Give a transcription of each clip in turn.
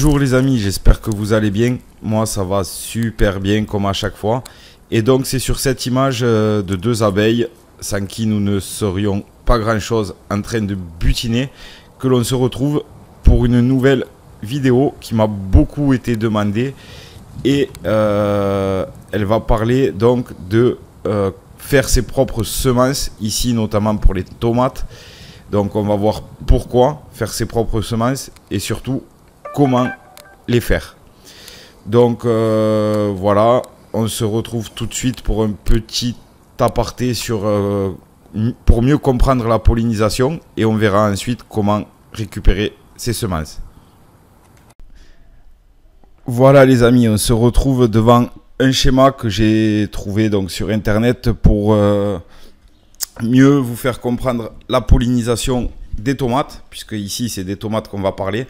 Bonjour les amis, j'espère que vous allez bien. Moi ça va super bien comme à chaque fois. Et donc c'est sur cette image euh, de deux abeilles sans qui nous ne serions pas grand chose en train de butiner que l'on se retrouve pour une nouvelle vidéo qui m'a beaucoup été demandée et euh, elle va parler donc de euh, faire ses propres semences ici notamment pour les tomates donc on va voir pourquoi faire ses propres semences et surtout comment les faire. Donc euh, voilà, on se retrouve tout de suite pour un petit aparté sur, euh, pour mieux comprendre la pollinisation et on verra ensuite comment récupérer ces semences. Voilà les amis, on se retrouve devant un schéma que j'ai trouvé donc sur internet pour euh, mieux vous faire comprendre la pollinisation des tomates, puisque ici c'est des tomates qu'on va parler.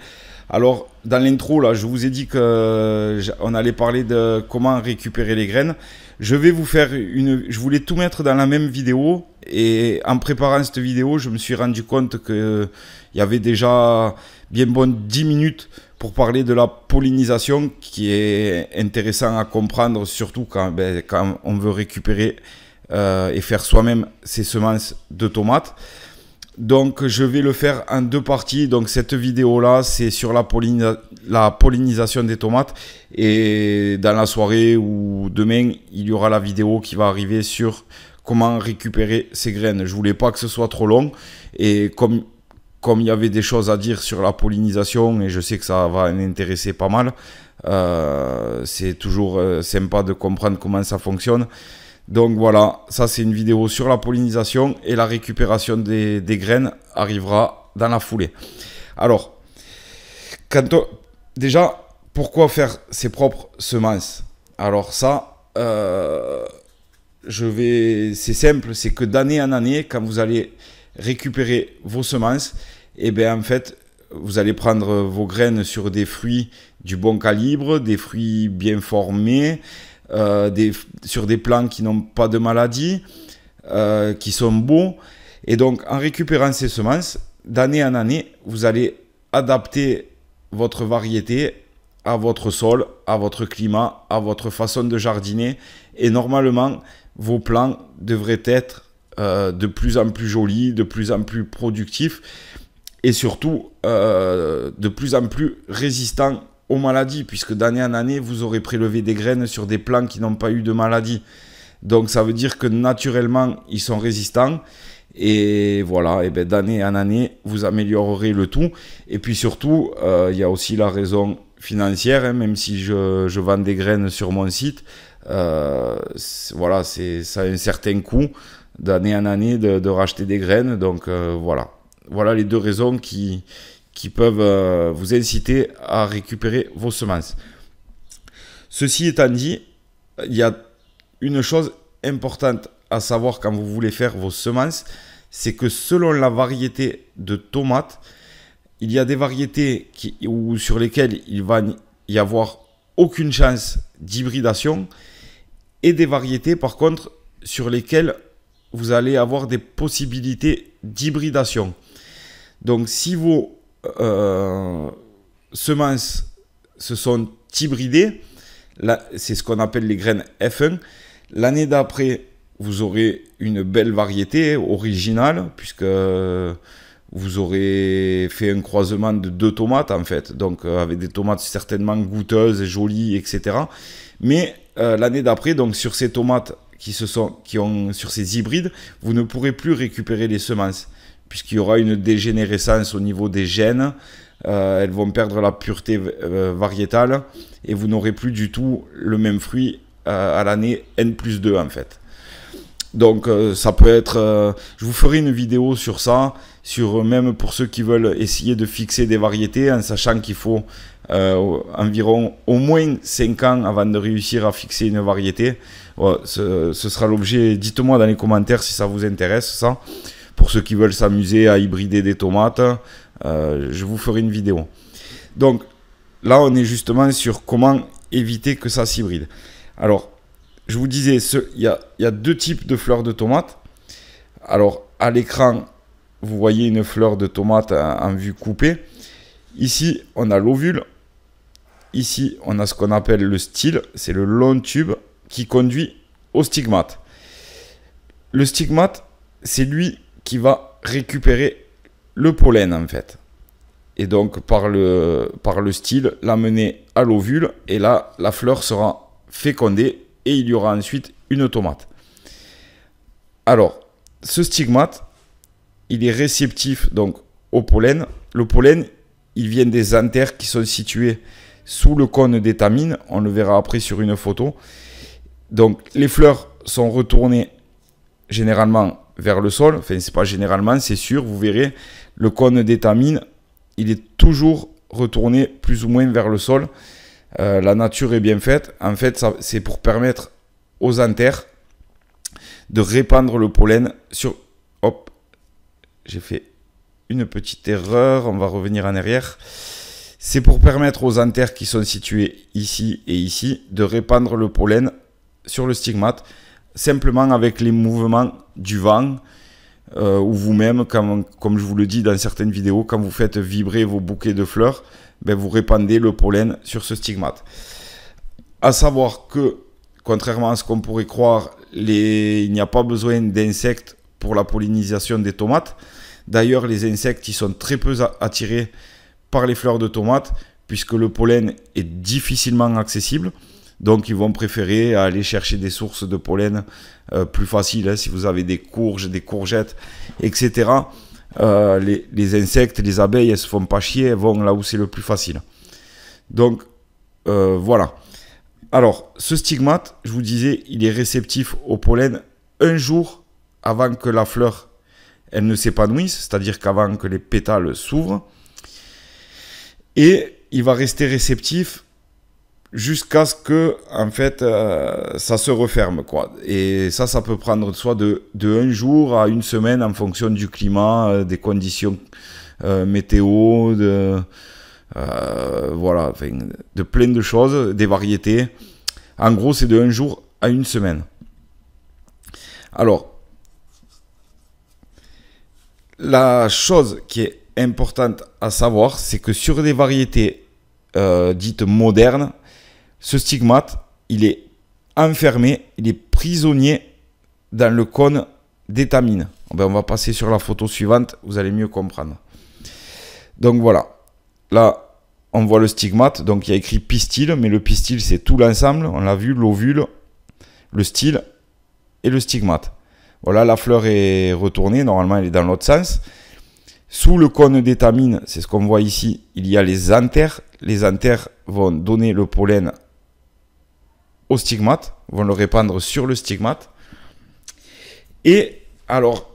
Alors, dans l'intro, là, je vous ai dit qu'on allait parler de comment récupérer les graines. Je vais vous faire une. Je voulais tout mettre dans la même vidéo. Et en préparant cette vidéo, je me suis rendu compte il y avait déjà bien bon 10 minutes pour parler de la pollinisation qui est intéressant à comprendre, surtout quand, ben, on veut récupérer euh, et faire soi-même ses semences de tomates. Donc je vais le faire en deux parties. Donc cette vidéo là, c'est sur la, la, pollinisation des tomates. Et dans la soirée ou demain, il y aura la vidéo qui va arriver sur comment récupérer ces graines. Je voulais pas que ce soit trop long. Et comme il y avait des choses à dire sur la pollinisation, et je sais que ça va intéresser pas mal, euh, c'est toujours euh, sympa de comprendre comment ça fonctionne. Donc voilà, ça c'est une vidéo sur la pollinisation et la récupération des, graines arrivera dans la foulée. Alors, quand déjà, pourquoi faire ses propres semences Alors ça, euh, je vais, c'est simple, c'est que d'année en année, quand vous allez récupérer vos semences, et eh bien en fait, vous allez prendre vos graines sur des fruits du bon calibre, des fruits bien formés, euh, des, sur des plants qui n'ont pas de maladies, euh, qui sont bons, Et donc, en récupérant ces semences, d'année en année, vous allez adapter votre variété à votre sol, à votre climat, à votre façon de jardiner. Et normalement, vos plants devraient être euh, de plus en plus jolis, de plus en plus productifs et surtout de plus en plus résistants aux maladies, puisque d'année en année, vous aurez prélevé des graines sur des plants qui n'ont pas eu de maladie. Donc ça veut dire que naturellement, ils sont résistants. Et voilà, et ben, d'année en année, vous améliorerez le tout. Et puis surtout, euh, il y a aussi la raison financière, hein, même si je, vends des graines sur mon site, euh, voilà, ça un certain coût d'année en année de, racheter des graines. Donc euh, voilà, voilà les deux raisons qui, qui peuvent euh, vous inciter à récupérer vos semences. Ceci étant dit, il y a une chose importante à savoir quand vous voulez faire vos semences, c'est que selon la variété de tomates, il y a des variétés qui, ou sur lesquelles il va y avoir aucune chance d'hybridation et des variétés par contre sur lesquelles vous allez avoir des possibilités d'hybridation. Donc si vos euh, semences se sont hybridées, c'est ce qu'on appelle les graines F1. L'année d'après, vous aurez une belle variété originale, puisque euh, vous aurez fait un croisement de deux tomates, en fait, donc euh, avec des tomates certainement goûteuses et jolies, etc. Mais l'année d'après, donc sur ces tomates qui, se sont, qui ont, sur ces hybrides, vous ne pourrez plus récupérer les semences puisqu'il y aura une dégénérescence au niveau des gènes. Euh, elles vont perdre la pureté euh, variétale et vous n'aurez plus du tout le même fruit euh, à l'année N plus 2 en fait. Donc ça peut être... je vous ferai une vidéo sur ça, sur même pour ceux qui veulent essayer de fixer des variétés en sachant qu'il faut environ au moins 5 ans avant de réussir à fixer une variété. ce, ce, sera l'objet, dites-moi dans les commentaires si ça vous intéresse ça. Pour ceux qui veulent s'amuser à hybrider des tomates, euh, je vous ferai une vidéo. Donc là, on est justement sur comment éviter que ça s'hybride. Alors, je vous disais, il y, a, deux types de fleurs de tomates. Alors, à l'écran, vous voyez une fleur de tomate en vue coupée. Ici, on a l'ovule. Ici, on a ce qu'on appelle le style. C'est le long tube qui conduit au stigmate. Le stigmate, c'est lui qui va récupérer le pollen en fait. Et donc par le, par le style, l'amener à l'ovule et là la fleur sera fécondée et il y aura ensuite une tomate. Alors, ce stigmate, il est réceptif donc au pollen. Le pollen, il vient des anthères qui sont situés sous le cône d'étamine. On le verra après sur une photo. Donc, les fleurs sont retournées généralement vers le sol. Enfin, c'est pas généralement, c'est sûr, vous verrez. Le cône d'étamine, il est toujours retourné plus ou moins vers le sol. Euh, la nature est bien faite. En fait, c'est pour permettre aux anthères de répandre le pollen sur. Hop, j'ai fait une petite erreur. On va revenir en arrière. C'est pour permettre aux anthères qui sont situés ici et ici de répandre le pollen sur le stigmate simplement avec les mouvements du vent euh, ou vous-même, comme je vous le dis dans certaines vidéos, quand vous faites vibrer vos bouquets de fleurs, ben, vous répandez le pollen sur ce stigmate. À savoir que, contrairement à ce qu'on pourrait croire, il n'y a pas besoin d'insectes pour la pollinisation des tomates. D'ailleurs, les insectes sont très peu attirés par les fleurs de tomates, puisque le pollen est difficilement accessible. Donc ils vont préférer aller chercher des sources de pollen euh, plus faciles. Hein, si vous avez des courges, des courgettes, etc. Euh, les, insectes, les abeilles, elles se font pas chier, elles vont là où c'est le plus facile. Donc euh, voilà. Alors ce stigmate, je vous disais, il est réceptif au pollen un jour avant que la fleur elle ne s'épanouisse, c'est-à-dire qu'avant que les pétales s'ouvrent. Et il va rester réceptif jusqu'à ce que en fait euh, ça se referme quoi et ça ça peut prendre soit de, un jour à une semaine en fonction du climat euh, des conditions euh, météo de voilà de plein de choses des variétés en gros c'est de un jour à une semaine alors la chose qui est importante à savoir c'est que sur des variétés dites modernes ce stigmate, il est enfermé, il est prisonnier dans le cône d'étamine. Eh ben, on va passer sur la photo suivante, vous allez mieux comprendre. Donc voilà, là on voit le stigmate, donc il y a écrit pistil, mais le pistil c'est tout l'ensemble, on l'a vu, l'ovule, le style et le stigmate. Voilà, la fleur est retournée, normalement elle est dans l'autre sens. Sous le cône d'étamine, c'est ce qu'on voit ici, il y a les anthères. Les anthères vont donner le pollen au stigmate, vont le répandre sur le stigmate. Et alors,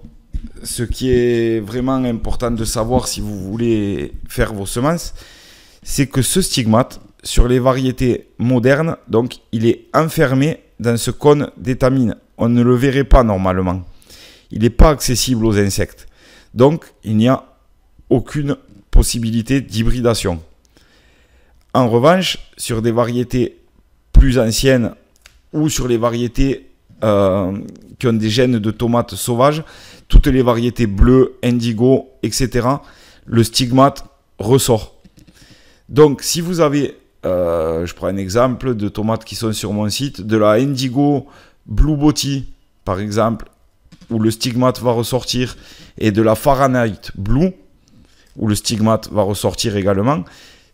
ce qui est vraiment important de savoir si vous voulez faire vos semences, c'est que ce stigmate, sur les variétés modernes, donc il est enfermé dans ce cône d'étamine. On ne le verrait pas normalement. Il n'est pas accessible aux insectes. Donc, il n'y a aucune possibilité d'hybridation. En revanche, sur des variétés plus anciennes ou sur les variétés euh, qui ont des gènes de tomates sauvages, toutes les variétés bleues, indigo, etc., le stigmate ressort. Donc si vous avez, euh, je prends un exemple de tomates qui sont sur mon site, de la indigo blue body par exemple, où le stigmate va ressortir, et de la Fahrenheit blue, où le stigmate va ressortir également.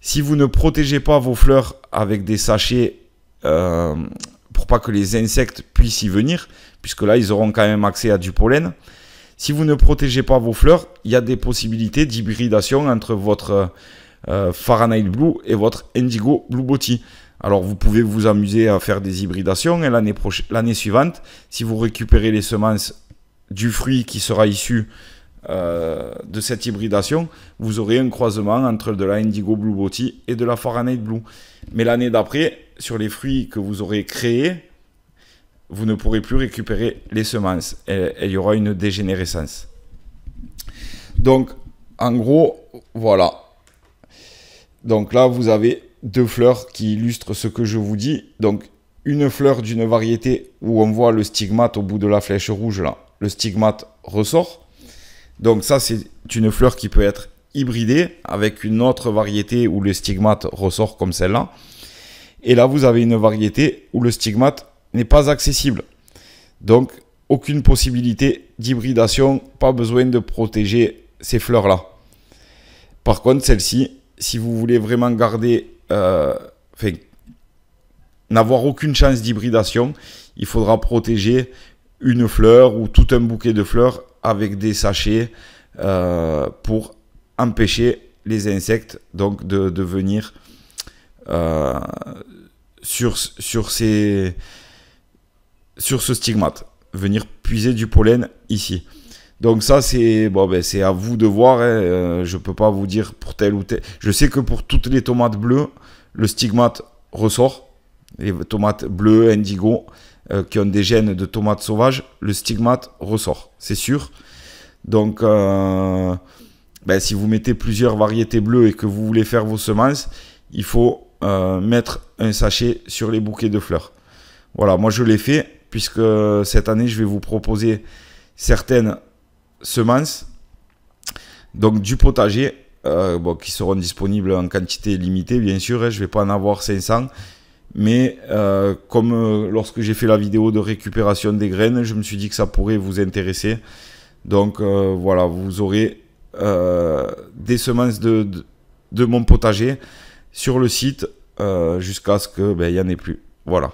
Si vous ne protégez pas vos fleurs avec des sachets euh, pour pas que les insectes puissent y venir, puisque là, ils auront quand même accès à du pollen. Si vous ne protégez pas vos fleurs, il y a des possibilités d'hybridation entre votre euh, Fahrenheit Blue et votre Indigo Blue botty Alors vous pouvez vous amuser à faire des hybridations et l'année suivante, si vous récupérez les semences du fruit qui sera issu euh, de cette hybridation, vous aurez un croisement entre de la Indigo Blue botty et de la Fahrenheit Blue. Mais l'année d'après, sur les fruits que vous aurez créés, vous ne pourrez plus récupérer les semences. Et il y aura une dégénérescence. Donc, en gros, voilà. Donc là, vous avez deux fleurs qui illustrent ce que je vous dis. Donc, une fleur d'une variété où on voit le stigmate au bout de la flèche rouge, là. Le stigmate ressort donc ça, c'est une fleur qui peut être hybridée avec une autre variété où le stigmate ressort comme celle-là. Et là, vous avez une variété où le stigmate n'est pas accessible. Donc, aucune possibilité d'hybridation, pas besoin de protéger ces fleurs-là. Par contre, celle-ci, si vous voulez vraiment garder, euh, enfin, n'avoir aucune chance d'hybridation, il faudra protéger une fleur ou tout un bouquet de fleurs avec des sachets euh, pour empêcher les insectes donc de, de venir euh, sur, sur, ces, sur ce stigmate, venir puiser du pollen ici. Donc ça, c'est bon, ben, à vous de voir. Hein, euh, je ne peux pas vous dire pour tel ou tel. Je sais que pour toutes les tomates bleues, le stigmate ressort. Les tomates bleues, indigo, euh, qui ont des gènes de tomates sauvages, le stigmate ressort, c'est sûr. Donc, euh, ben, si vous mettez plusieurs variétés bleues et que vous voulez faire vos semences, il faut euh, mettre un sachet sur les bouquets de fleurs. Voilà, moi je l'ai fait, puisque cette année, je vais vous proposer certaines semences, donc du potager, qui seront disponibles en quantité limitée, bien sûr, hein, je ne vais pas en avoir 500, mais euh, comme euh, lorsque j'ai fait la vidéo de récupération des graines, je me suis dit que ça pourrait vous intéresser. Donc euh, voilà, vous aurez des semences de, mon potager sur le site jusqu'à ce qu'il ben, n'y en ait plus. Voilà.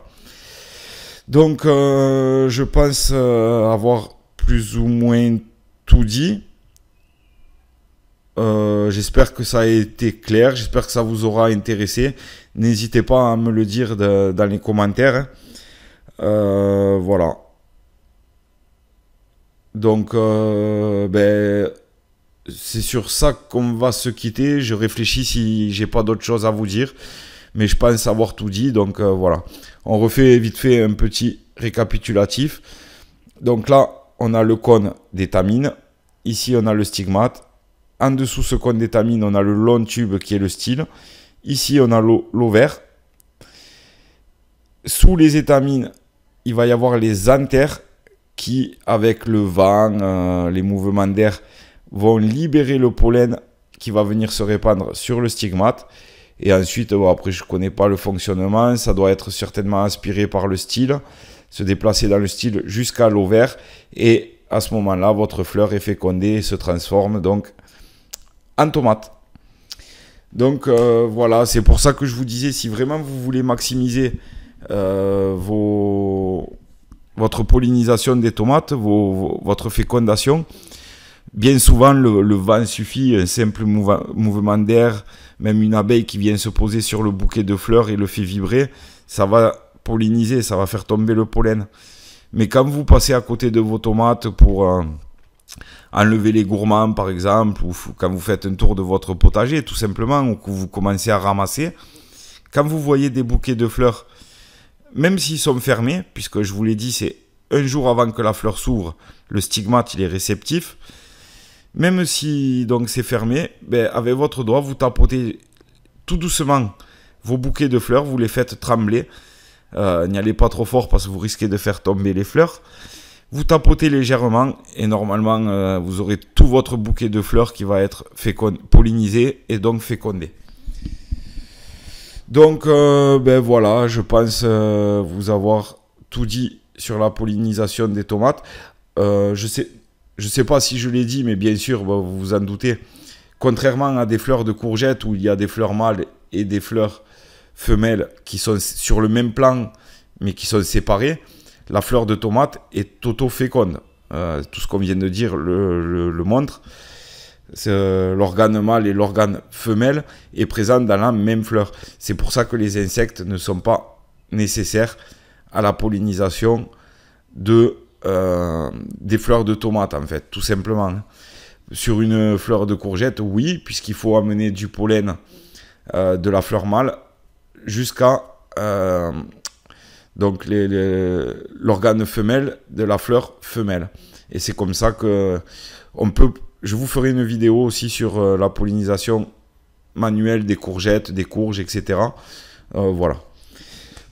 Donc je pense avoir plus ou moins tout dit. Euh, j'espère que ça a été clair, j'espère que ça vous aura intéressé. N'hésitez pas à me le dire dans les commentaires. Euh, voilà. Donc, euh, ben, c'est sur ça qu'on va se quitter. Je réfléchis si j'ai pas d'autres choses à vous dire, mais je pense avoir tout dit. Donc voilà. On refait vite fait un petit récapitulatif. Donc là, on a le cône d'étamine. Ici, on a le stigmate en dessous, ce qu'on d'étamine, on a le long tube qui est le style. Ici, on a l'ovaire. Sous les étamines, il va y avoir les anthères qui, avec le vent, euh, les mouvements d'air, vont libérer le pollen qui va venir se répandre sur le stigmate. Et ensuite, après, je ne connais pas le fonctionnement, ça doit être certainement inspiré par le style, se déplacer dans le style jusqu'à l'ovaire, et à ce moment-là, votre fleur est fécondée se transforme donc en tomate. Donc euh, voilà, c'est pour ça que je vous disais, si vraiment vous voulez maximiser euh, vos, votre pollinisation des tomates, votre fécondation, bien souvent le, vent suffit, un simple mouvement d'air, même une abeille qui vient se poser sur le bouquet de fleurs et le fait vibrer, ça va polliniser, ça va faire tomber le pollen. Mais quand vous passez à côté de vos tomates pour enlever les gourmands par exemple, ou quand vous faites un tour de votre potager tout simplement, ou que vous commencez à ramasser, quand vous voyez des bouquets de fleurs, même s'ils sont fermés, puisque je vous l'ai dit, c'est un jour avant que la fleur s'ouvre, le stigmate il est réceptif, même si donc c'est fermé, ben, avec votre doigt vous tapotez tout doucement vos bouquets de fleurs, vous les faites trembler, euh, n'y allez pas trop fort parce que vous risquez de faire tomber les fleurs. Vous tapotez légèrement et normalement euh, vous aurez tout votre bouquet de fleurs qui va être pollinisé et donc fécondé. Donc euh, ben voilà, je pense euh, vous avoir tout dit sur la pollinisation des tomates. je sais, je sais pas si je l'ai dit, mais bien sûr ben, vous vous en doutez. Contrairement à des fleurs de courgettes où il y a des fleurs mâles et des fleurs femelles qui sont sur le même plan mais qui sont séparées, la fleur de tomate est auto-féconde. Euh, tout ce qu'on vient de dire le, montre. Euh, l'organe mâle et l'organe femelle est présent dans la même fleur. C'est pour ça que les insectes ne sont pas nécessaires à la pollinisation de, euh, des fleurs de tomate, en fait, tout simplement. Sur une fleur de courgette, oui, puisqu'il faut amener du pollen de la fleur mâle jusqu'à donc l'organe femelle de la fleur femelle. Et c'est comme ça que on peut. Je vous ferai une vidéo aussi sur euh, la pollinisation manuelle des courgettes, des courges, etc. Euh, voilà.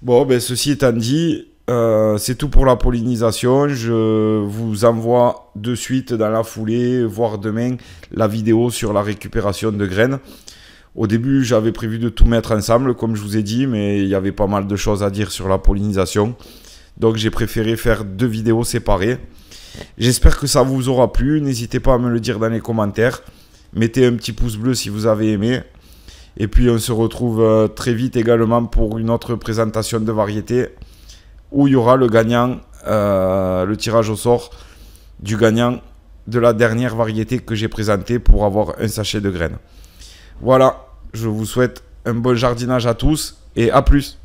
Bon, ben, ceci étant dit, euh, c'est tout pour la pollinisation. Je vous envoie de suite dans la foulée, voire demain, la vidéo sur la récupération de graines. Au début, j'avais prévu de tout mettre ensemble, comme je vous ai dit, mais il y avait pas mal de choses à dire sur la pollinisation. Donc j'ai préféré faire deux vidéos séparées. J'espère que ça vous aura plu. N'hésitez pas à me le dire dans les commentaires. Mettez un petit pouce bleu si vous avez aimé. Et puis on se retrouve euh, très vite également pour une autre présentation de variété où il y aura le gagnant, euh, le tirage au sort du gagnant de la dernière variété que j'ai présentée pour avoir un sachet de graines. Voilà, je vous souhaite un bon jardinage à tous et à plus.